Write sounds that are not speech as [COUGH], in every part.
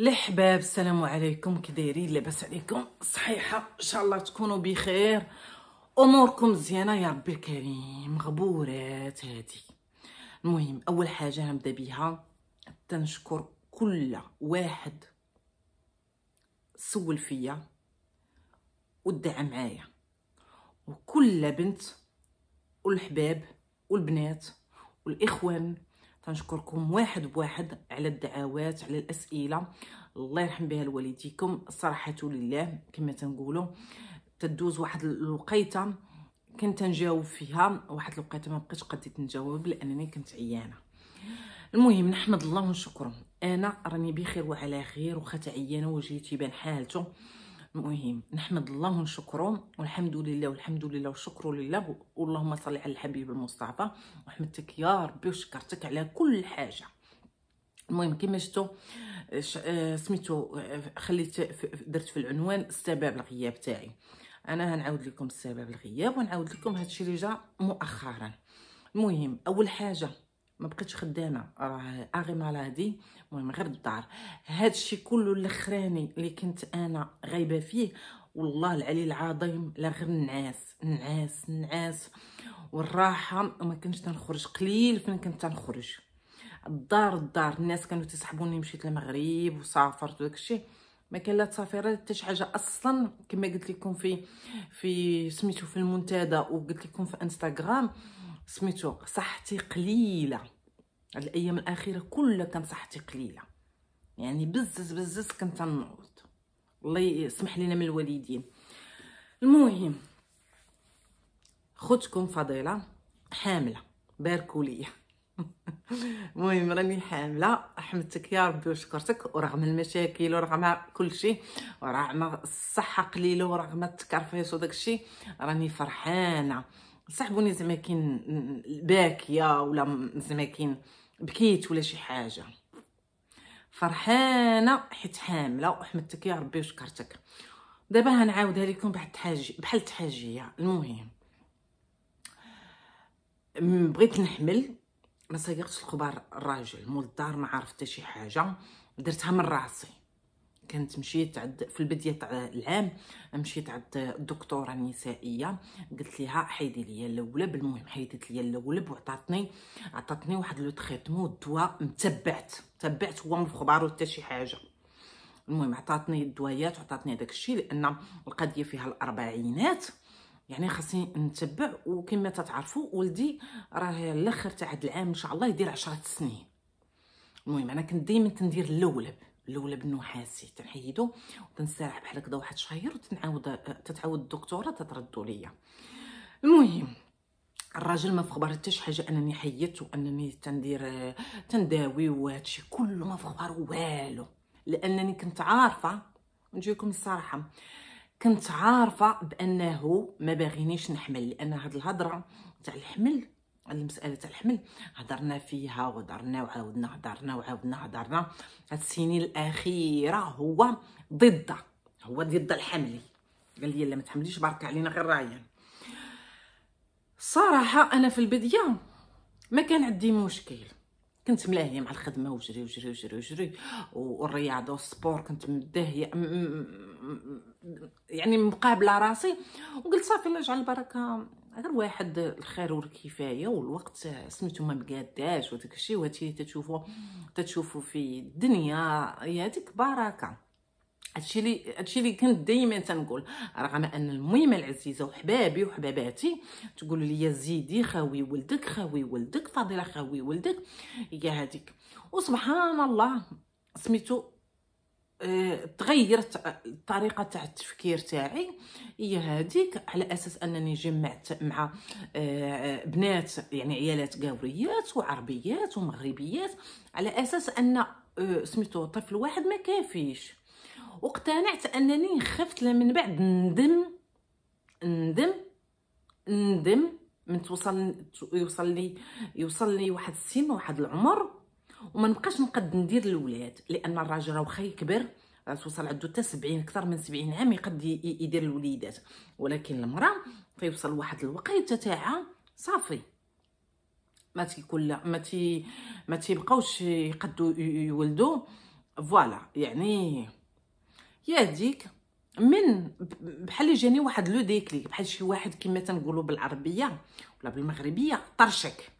الحباب السلام عليكم كدايرين لاباس عليكم صحيحه ان شاء الله تكونوا بخير اموركم مزيانه يا ربي الكريم غبورات هادي المهم اول حاجه نبدا بها تنشكر كل واحد سول فيا ودعا معايا وكل بنت والحباب والبنات والاخوان تنشكركم واحد بواحد على الدعوات على الاسئله الله يرحم بها لوالديكم صراحه لله كما تنقولوا تدوز واحد الوقيته كنت تنجاوب فيها واحد الوقيته ما بقيتش قديت نجاوب لانني كنت عيانه المهم نحمد الله ونشكره انا راني بخير وعلى خير وخا تعيانه وجهي تيبان حالته المهم نحمد الله ونشكره والحمد لله والحمد لله والشكر لله واللهم صل على الحبيب المصطفى وحمدتك يا ربي وشكرتك على كل حاجه المهم كما شفتوا آه، سميتو آه، خليت درت في العنوان سبب الغياب تاعي انا هنعاود لكم سبب الغياب ونعاود لكم الشيء اللي جا مؤخرا المهم اول حاجه ما بقيتش خدامه راه اغي مالادي المهم غير الدار هادشي كله الاخراني اللي كنت انا غايبه فيه والله العلي العظيم لا غير نعاس نعاس نعاس والراحه وما كنتش تنخرج قليل فين كنت تنخرج الدار الدار الناس كانوا تسحبوني مشيت للمغرب وسافرت وداكشي ما كان لا تسافر حتى شي حاجه اصلا كما قلت لكم في في سميتو في المنتدى وقلت لكم في انستغرام سميتو صحتي قليله هاد الايام الاخيره كلها كانت صحتي قليله يعني بزز بزز كنت نعوض الله يسمح لنا من الوالدين المهم خوتكم فضيله حامله باركوا ليا [LAUGHS] المهم راني حامله احمدتك يا ربي وشكرتك ورغم المشاكل ورغم كل شيء ورغم الصحه قليله ورغم التكرفيس الشيء راني فرحانه صاحبوني زعما كاين باكيه ولا زعما كاين بكيت ولا شي حاجه فرحانه حيت حامله وحمدتك يا ربي وشكرتك دابا غنعاودها لكم بحال حاجه بحال تحاجيه المهم بغيت نحمل ما صيغتش الخبر الراجل مول الدار ما عرفت شي حاجه درتها من راسي كانت مشيت عند في البداية تاع العام مشيت عند الدكتورة النسائية قلت لها حيدي لي اللولب المهم حيدت لي اللولب وعطاتني عطاتني واحد لو تريتمون الدواء متبعت تبعت هو ما في خبارو حتى شي حاجه المهم عطاتني الدوايات وعطاتني داك الشيء لان القضيه فيها الاربعينات يعني خاصني نتبع وكما تتعرفوا ولدي راه الاخر تاع هذا العام ان شاء الله يدير عشرة سنين المهم انا كنت ديما تندير اللولب الاولى بالنحاسي تنحيدو وتنسرح بحال هكذا واحد شهير وتنعاود تتعاود الدكتوره تتردو ليا المهم الراجل ما في حتى شي حاجه انني حيدت وانني تندير تنداوي وهادشي كله ما في خبر والو لانني كنت عارفه نجيكم الصراحه كنت عارفه بانه ما باغينيش نحمل لان هاد الهضره تاع الحمل المساله تاع الحمل هضرنا فيها وهضرنا وعاودنا هضرنا وعاودنا هضرنا هاد السنين الاخيره هو ضد هو ضد الحمل قال لي لا ما تحمليش بارك علينا غير رايا صراحه انا في البدايه ما كان عندي مشكل كنت ملاهيه مع الخدمه وجري وجري وجري وجري والرياضه والسبور كنت مداهيه يعني مقابله راسي وقلت صافي الله يجعل البركه غير واحد الخير والكفايه والوقت سميتو ما مقاداش وداك الشيء وهادشي تتشوفوا تتشوفوا في الدنيا هي هذيك بركه هادشي اللي كنت دائما تنقول رغم ان الميمه العزيزه وحبابي وحباباتي تقول لي زيدي خاوي ولدك خاوي ولدك فاضله خاوي ولدك هي هذيك وسبحان الله سميتو تغيرت الطريقه تاع التفكير تاعي هي هذيك على اساس انني جمعت مع آه، بنات يعني عيالات قاوريات وعربيات ومغربيات على اساس ان آه، سميتو طفل واحد ما كافيش واقتنعت انني خفت من بعد ندم ندم ندم من توصل يوصل لي يوصل لي واحد السن واحد العمر وما نبقاش نقد ندير الولاد لان الراجل راه واخا يكبر توصل عنده حتى 70 اكثر من 70 عام يقد يدير الوليدات ولكن المراه فيوصل واحد الوقيته تاعها صافي ما تيكون لا ما تي ما تيبقاوش يقدوا يولدوا فوالا يعني يا ديك من بحال جاني واحد لو ديكليك بحال شي واحد كما تنقولوا بالعربيه ولا بالمغربيه طرشك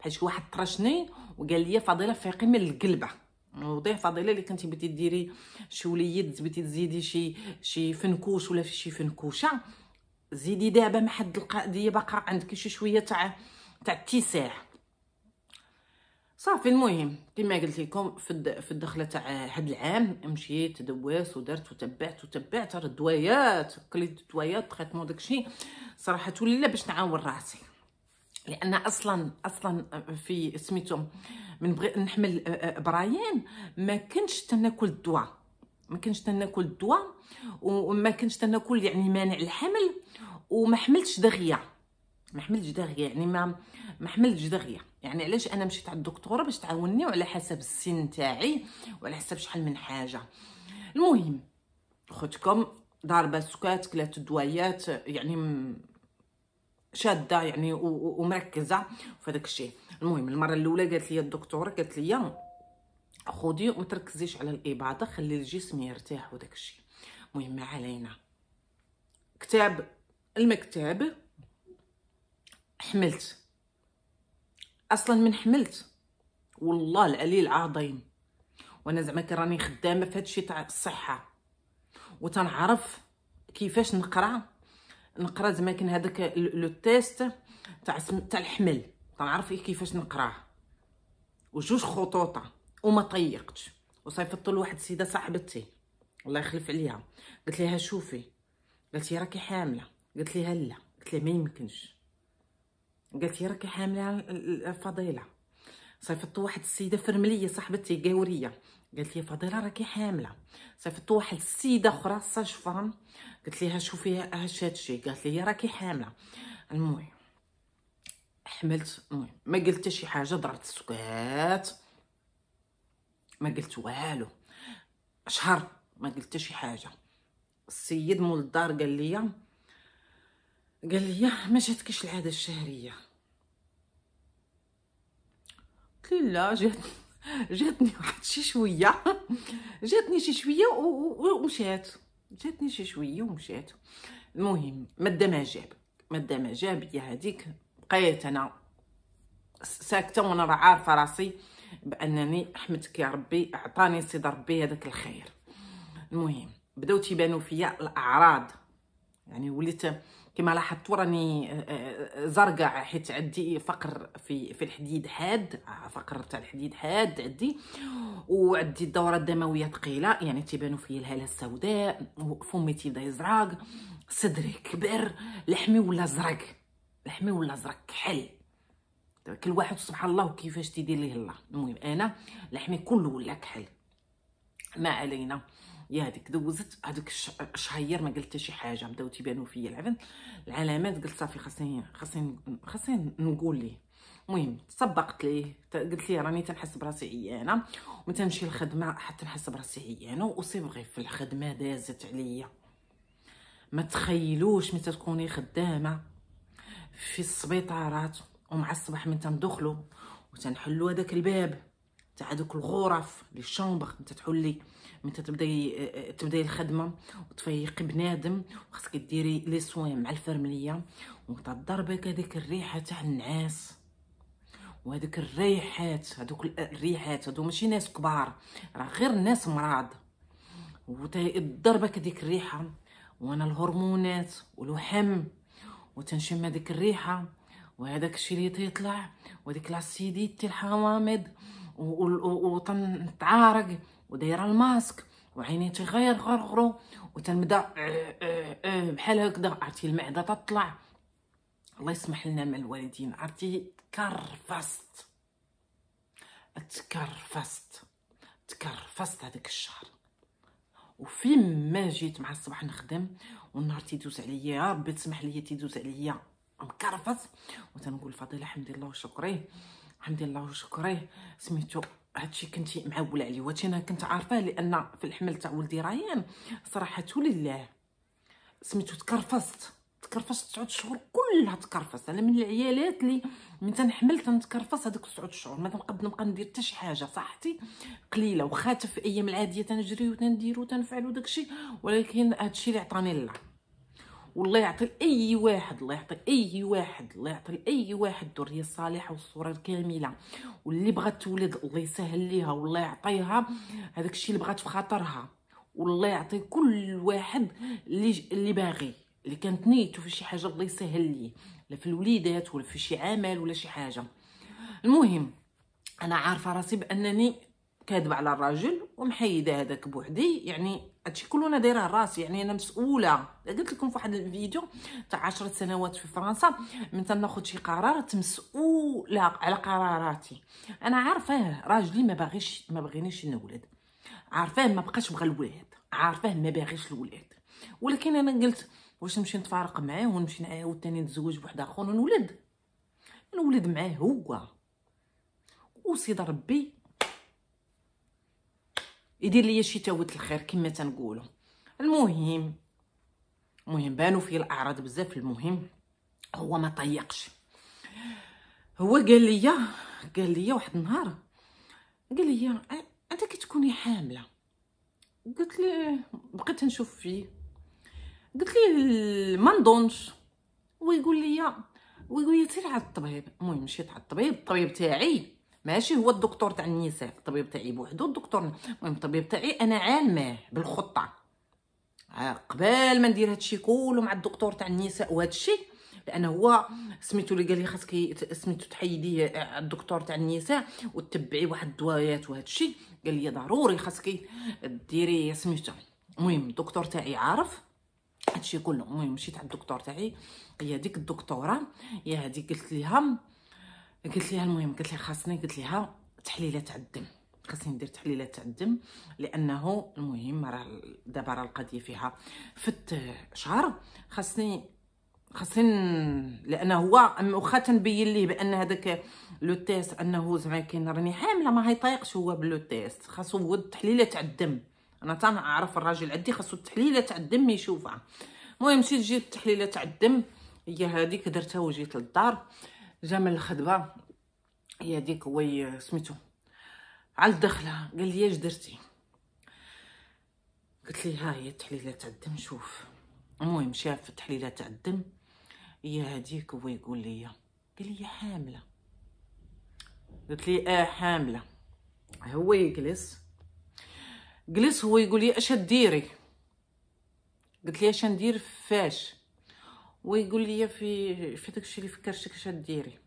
بحال شي واحد طرشني وقال لي فضيله فيقي من القلبه مواضيع فضيله اللي كنتي بغيتي ديري شي وليد بغيتي تزيدي شي شي فنكوش ولا شي فنكوشه زيدي دابا مع حد القضيه باقا عندك شي شويه تاع تاع اتساع صافي المهم كما قلت لكم في في الدخله تاع هاد العام مشيت دواس ودرت وتبعت وتبعت الدوايات كليت الدوايات تريتمون داكشي صراحه ولا باش نعاون راسي لان اصلا اصلا في سميتو من بغي نحمل آه، آه، براين ما كنتش تناكل الدواء ما كنتش تناكل الدواء وما كنتش تناكل يعني مانع الحمل وما حملتش دغيا ما حملتش دغيا يعني ما ما حملتش دغيا يعني علاش انا مشيت عند الدكتوره باش تعاوني وعلى حسب السن تاعي وعلى حسب شحال من حاجه المهم خوتكم ضاربه سكات كلات الدوايات يعني شاده يعني ومركزه في هذاك الشيء المهم المره الاولى قالت لي الدكتوره قالت لي خذي ما تركزيش على الاباضه خلي الجسم يرتاح وداك الشيء المهم ما علينا كتاب المكتب حملت اصلا من حملت والله العلي العظيم وانا زعما كراني خدامه في الشيء تاع الصحه وتنعرف كيفاش نقرا نقرا زعما كان هذاك لو تيست تاع تاع الحمل تنعرف كيفاش نقراه وجوج خطوطه وما طيقتش وصيفطت لواحد السيده صاحبتي الله يخلف عليها قلت لها شوفي قالت لي راكي حامله قلت لها لا قلت لها ما يمكنش قالت لي راكي حامله فضيله صيفطت واحد السيده فرمليه صاحبتي قاوريه قالت لي فضيله راكي حامله صيفطت واحد السيده اخرى ساج قلت ليها شوفي اش هادشي قالت لي راكي حامله المهم حملت المهم ما قلت شي حاجه ضربت السكات ما قلت والو شهر ما قلت شي حاجه السيد مول الدار قال لي قال لي ما جاتكش العاده الشهريه قلت لا جاتني جاتني واحد شي شويه جاتني شي شويه ومشات جاتني شي شويه ومشات المهم ما جاب ما جاب هي هذيك بقيت انا ساكته وانا راه عارفه راسي بانني احمدك يا ربي عطاني سيد ربي هذاك الخير المهم بداو تيبانو فيا الاعراض يعني وليت كما لاحظت راني آه، آه، زرقاء حيت عندي فقر في في الحديد حاد آه، فقر تاع الحديد حاد عندي وعندي الدوره الدمويه ثقيله يعني تيبانو فيا الهاله السوداء فمي تيبدا يزرق صدري كبر لحمي ولا زرق لحمي ولا زرق كحل كل واحد سبحان الله كيفاش تيدير ليه الله المهم انا لحمي كله ولا كحل ما علينا يا هذيك دوزت هذوك الشهير ما قلت شي حاجه بداو تيبانو فيا العفن العلامات قلت صافي خاصني خاصني خاصني نقول ليه المهم سبقت ليه قلت ليه راني تنحس براسي عيانه وما تنمشي للخدمه حتى نحس براسي عيانه وسي فغي في الخدمه دازت عليا ما تخيلوش متى تكوني خدامه في السبيطارات ومع الصباح من تندخلو وتنحلو هذاك الباب تاع دوك الغرف لي شومبر انت تحلي من تبداي تبداي آه، الخدمه وتفيق بنادم وخصك ديري لي سوين مع الفرمليه وتضربك هذيك الريحه تاع النعاس وهذوك الريحات هذوك آه، الريحات هذو ماشي ناس كبار راه غير ناس مراض وتضربك هذيك الريحه وانا الهرمونات والوحم وتنشم هذيك الريحه وهذاك الشيء اللي تيطلع وهذيك لاسيديتي الحوامض وتنتعارق ودايره الماسك وعيني تغير غرغرو وتنبدا آه، آه، آه، بحال هكذا عرفتي المعده تطلع الله يسمح لنا مع الوالدين عرفتي تكرفست تكرفست تكرفست هذاك الشهر وفي ما جيت مع الصباح نخدم والنهار تيدوز عليا يا ربي تسمح لي تيدوز عليا مكرفت وتنقول فضيله حمد الله وشكري الحمد لله شكريه سميتو هادشي كنتي معول عليه واش انا كنت عارفاه لان في الحمل تاع ولدي ريان صراحه لله سميتو تكرفصت تكرفصت 9 شهور كلها تكرفصت انا من العيالات اللي من تنحمل تنتكرفص هذوك 9 شهور ما تنقد نبقى ندير حتى شي حاجه صحتي قليله وخاتف في ايام العاديه تنجري وتندير وتنفعل وداكشي ولكن هادشي اللي عطاني الله والله يعطي لاي واحد الله يعطي اي واحد الله يعطي لاي واحد الذريه الصالحه والصوره الكامله واللي بغات تولد الله يسهل ليها والله يعطيها هذاك الشيء اللي بغات في خاطرها والله يعطي كل واحد اللي اللي باغي اللي كانت نيته في شي حاجه الله يسهل ليه لا في الوليدات ولا في شي عمل ولا شي حاجه المهم انا عارفه راسي بانني كاذبه على الراجل ومحيده هذاك بوحدي يعني هادشي كله انا دايره راسي يعني انا مسؤوله قلت لكم في واحد الفيديو تاع 10 سنوات في فرنسا من تناخذ شي قرار مسؤوله على قراراتي انا عارفاه راجلي ما باغيش ما بغينيش نولد عارفاه ما بقاش بغى الولاد عارفاه ما باغيش الولاد ولكن انا قلت واش نمشي نتفارق معاه ونمشي نعاود تاني نتزوج بواحد اخر ونولد نولد معاه هو وسيد ربي يدير ليا شي تاوت الخير كما تنقولوا المهم المهم بانوا فيه الاعراض بزاف المهم هو ما طيقش هو قال لي قال لي واحد النهار قال لي انت كتكوني حامله قلت لي بقيت نشوف فيه قلت لي ما نظنش ويقول لي ويقول لي سير على الطبيب المهم مشيت على الطبيب الطبيب تاعي ماشي هو الدكتور تاع النساء الطبيب تاعي بوحدو الدكتور المهم الطبيب تاعي انا عالمه بالخطه قبل ما ندير هادشي كله مع الدكتور تاع النساء وهادشي لان هو سميتو اللي قال لي خاصك سميتو تحيدي الدكتور تاع النساء وتبعي واحد الدوايات وهادشي قال لي ضروري خاصك ديري سميتو المهم الدكتور تاعي عارف هادشي كله المهم مشيت عند الدكتور تاعي هي هذيك الدكتوره يا هذيك قلت ليها قلت ليها المهم قلت لها خاصني قلت ليها تحليلات تاع الدم خاصني ندير تحليلات تاع الدم لانه المهم راه دابا راه القضيه فيها فت شهر خاصني خاصني لانه هو واخا تنبين ليه بان هذاك لو تيست انه زعما كاين راني حامله ما هيطيقش هو باللو تيست خاصو هو التحليله تاع الدم انا تنعرف الراجل عندي خاصو التحليله تاع الدم يشوفها المهم مشيت جيت التحليله تاع الدم هي هذيك درتها وجيت للدار من الخدبه هي هذيك هو سميتو على الدخله قال لي اش درتي قلت لي ها هي التحليله تاع الدم شوف المهم شاف تحليلات تاع الدم هي هذيك هو يقول لي قال لي حامله قلت لي اه حامله هو يجلس جلس هو يقول لي اش ديري قلت لي اش ندير فاش ويقول لي في في داكشي اللي فكرتك اش ديري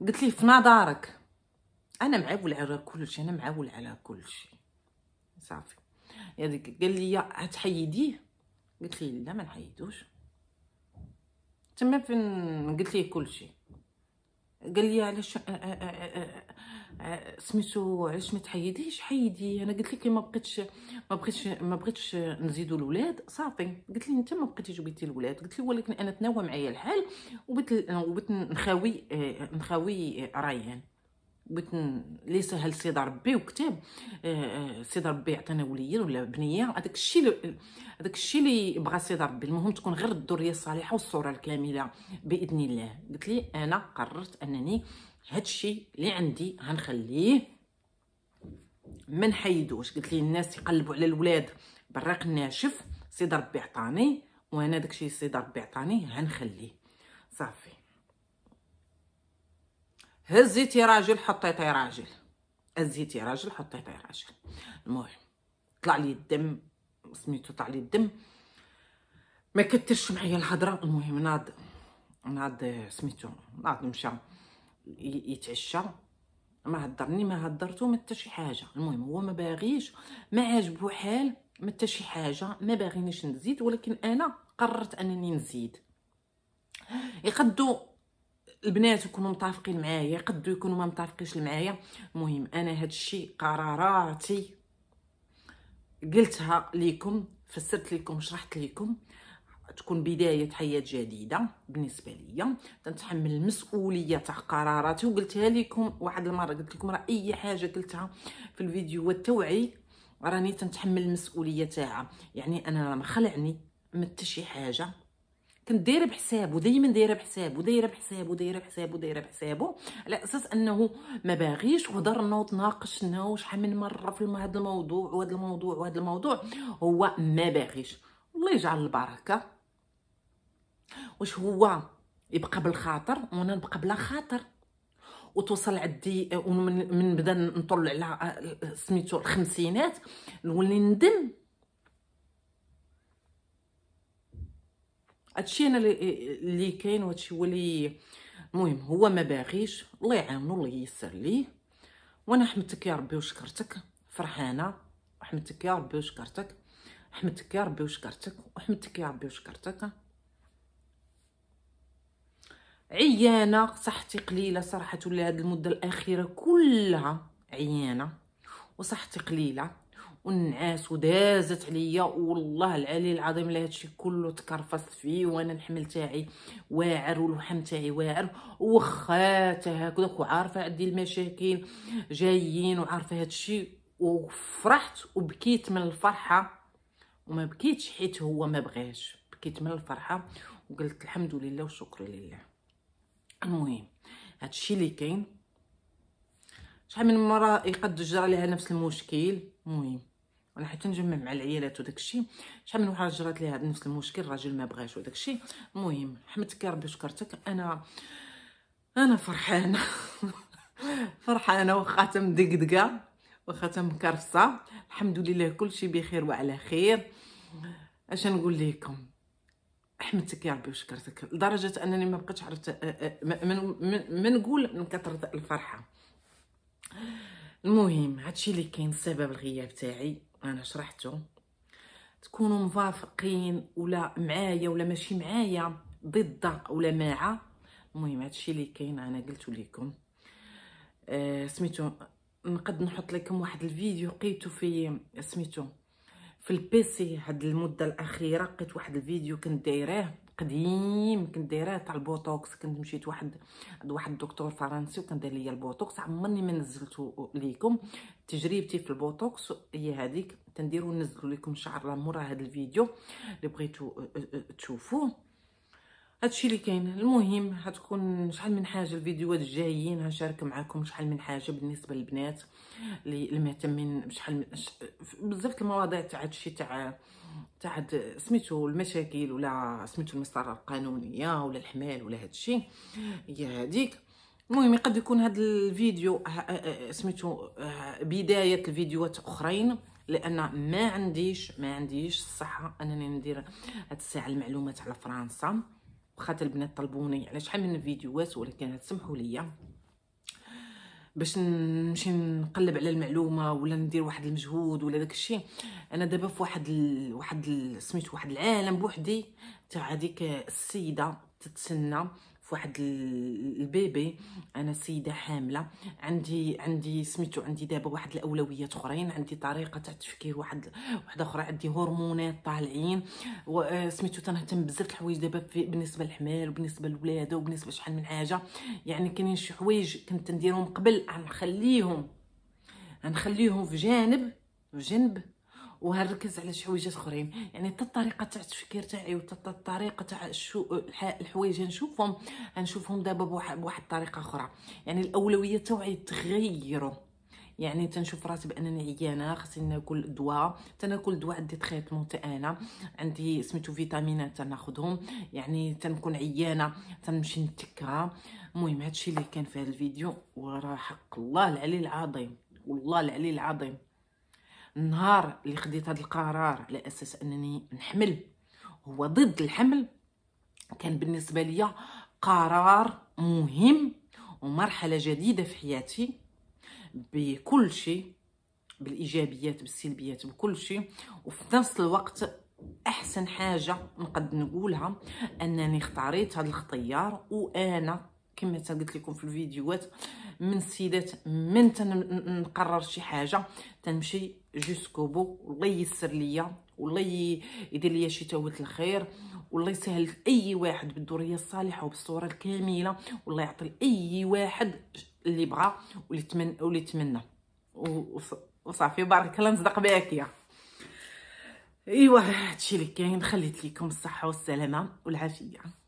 قلت ليه في نظرك انا معول على كلشي انا معول على كلشي صافي هذيك يعني قال لي تحيديه قلت ليه لا ما نحيدوش تما فين قلت ليه كلشي قال لي علاش آه، آه، آه، سميتو علاش ما تحيديش حيدي انا قلت لك ما بقيتش ما بقيتش ما بقيتش نزيدو الولاد صافي قلت لي انت ما بقيتيش بغيتي الولاد قلت لي ولكن انا تناوى معايا الحال وبت نخاوي نخاوي ريان بغيت ليس هل آه، آه، سيد ربي وكتاب سيد ربي عطانا وليا ولا بنيه هذاك الشيء هذاك الشيء اللي بغى سيد ربي المهم تكون غير الذريه الصالحه والصوره الكامله باذن الله قلت لي انا قررت انني هذا الشيء اللي عندي غنخليه ما نحيدوش قلت لي الناس يقلبوا على الولاد براق ناشف سيد ربي عطاني وانا داكشي سيد ربي عطاني غنخليه صافي هزيتي راجل حطيتي راجل هزيتي راجل حطيتي راجل المهم طلع لي الدم سميتو طلع لي الدم ما كترش معايا الهضره المهم ناض ناض سميتو ناض مشى يتعشى ما هضرني ما هضرتو ما شي حاجه المهم هو ما باغيش ما عاجبو حال ما شي حاجه ما باغينيش نزيد ولكن انا قررت انني نزيد يقدو البنات يكونوا متفقين معايا قد يكونوا ما متفقينش معايا المهم انا هذا الشيء قراراتي قلتها لكم فسرت لكم شرحت لكم تكون بداية حياة جديدة بالنسبة ليا تنتحمل المسؤولية تاع قراراتي وقلتها لكم واحد المرة قلت لكم راه أي حاجة قلتها في الفيديو توعي راني تنتحمل المسؤولية تاعها يعني أنا ما خلعني من حاجة كنت دايره بحساب ودايما دايره بحساب ودايره بحساب ودايره بحساب ودايره بحسابه على اساس انه ما باغيش نوض ناقشنا وشحال من مره في هذا الموضوع وهذا الموضوع وهذا الموضوع هو ما باغيش الله يجعل البركه واش هو يبقى بالخاطر وانا نبقى بلا خاطر وتوصل عندي ومن بدا نطل على سميتو الخمسينات نولي ندم هادشي انا اللي كاين وهادشي هو اللي المهم هو ما باغيش الله يعاونو الله ييسر ليه وانا حمدتك يا ربي وشكرتك فرحانه حمدتك يا ربي وشكرتك حمدتك يا ربي وشكرتك وحمدتك يا ربي وشكرتك عيانه صحتي قليله صراحه ولا هاد المده الاخيره كلها عيانه وصحتي قليله والنعاس ودازت عليا والله العلي العظيم لا هادشي كله تكرفصت فيه وانا الحمل تاعي واعر والوحم تاعي واعر وخاته هكذاك وعارفه عندي المشاكل جايين وعارفه هادشي وفرحت وبكيت من الفرحه وما بكيتش حيت هو ما بغاش بكيت من الفرحه وقلت الحمد لله وشكر لله المهم هادشي اللي كاين شحال من مره يقد جرى لها نفس المشكل المهم وانا حيت نجمع مع العيالات وداك الشيء شحال من واحد جرات لي هذا نفس المشكل الراجل ما بغاش وداك الشيء المهم حمدك يا ربي وشكرتك انا انا فرحانه [LAUGHS] فرحانه واخا تم دقدقه واخا تم كرفصه الحمد لله كل شيء بخير وعلى خير اش نقول لكم حمدتك يا ربي وشكرتك لدرجه انني ما بقيتش عرفت من من, من نقول من كثره الفرحه المهم هادشي اللي كاين سبب الغياب تاعي انا شرحته تكونوا موافقين ولا معايا ولا ماشي معايا ضد ولا مع المهم هادشي اللي كاين انا قلت لكم آه سميتو نقد نحط لكم واحد الفيديو لقيتو في سميتو في البيسي هاد المده الاخيره لقيت واحد الفيديو كنت دايراه قديم كنت دايره تاع البوتوكس كنت مشيت واحد عند واحد الدكتور فرنسي وكندير ليا البوتوكس عمرني ما نزلته ليكم تجربتي في البوتوكس هي هذيك تنديرو نزلو لكم شعر لامور الله مورا هذا الفيديو اللي بغيتو آه، آه، آه، تشوفوه هادشي اللي كاين المهم هتكون شحال من حاجه الفيديوهات الجايين هنشارك معكم شحال من حاجه بالنسبه للبنات اللي المهتمين بشحال من ش... بزاف المواضيع تاع هادشي تاع تاع سميتو المشاكل ولا سميتو المسطره القانونيه ولا الحمال ولا هادشي هي هذيك المهم قد يكون هذا الفيديو سميتو بدايه الفيديوهات اخرين لان ما عنديش ما عنديش الصحه انني ندير هاد الساعه المعلومات على فرنسا خاطر البنات طلبوني على شحال من فيديوهات ولكن تسمحوا لي باش نمشي نقلب على المعلومه ولا ندير واحد المجهود ولا داك الشيء انا دابا في واحد ال... واحد ال... سميت واحد العالم بوحدي تاع هذيك السيده تتسنى في واحد البيبي انا سيده حامله عندي عندي سميتو عندي دابا واحد الاولويات اخرين عندي طريقه تاع التفكير واحد وحده اخرى عندي هرمونات طالعين آه، سميتو تنهتم بزاف الحوايج دابا بالنسبه للحمال وبالنسبه للولاده وبالنسبه لشحال من حاجه يعني كاينين شي حوايج كنت نديرهم قبل غنخليهم غنخليهم في جانب في جنب وهنركز على شي حوايجات اخرين يعني حتى الطريقه تاع التفكير تاعي وحتى الطريقه تاع الحوايج نشوفهم نشوفهم دابا بواحد الطريقه اخرى يعني الاولويه تاعي تغيروا يعني تنشوف راسي بانني عيانه خاصني ناكل دواء تناكل دواء عندي تريتمون تاع انا عندي سميتو فيتامينات تناخذهم يعني تنكون عيانه تنمشي نتكا المهم هادشي اللي كان في هذا الفيديو وراه حق الله العلي العظيم والله العلي العظيم النهار اللي خديت هذا القرار على اساس انني نحمل هو ضد الحمل كان بالنسبه ليا قرار مهم ومرحله جديده في حياتي بكل شيء بالايجابيات بالسلبيات بكل شيء وفي نفس الوقت احسن حاجه نقد نقولها انني اختاريت هذا الاختيار وانا كما قلت لكم في الفيديوهات من السيدات من تنقرر شي حاجه تنمشي جوسكو بو الله ييسر ليا والله يدير ليا شي تاوت الخير والله يسهل اي واحد بالدوريه الصالحه وبالصوره الكامله والله يعطي لاي واحد اللي بغى واللي تمنى واللي يتمنى وصافي بارك الله نصدق بك يا ايوا هادشي اللي كاين خليت لكم الصحه والسلامه والعافيه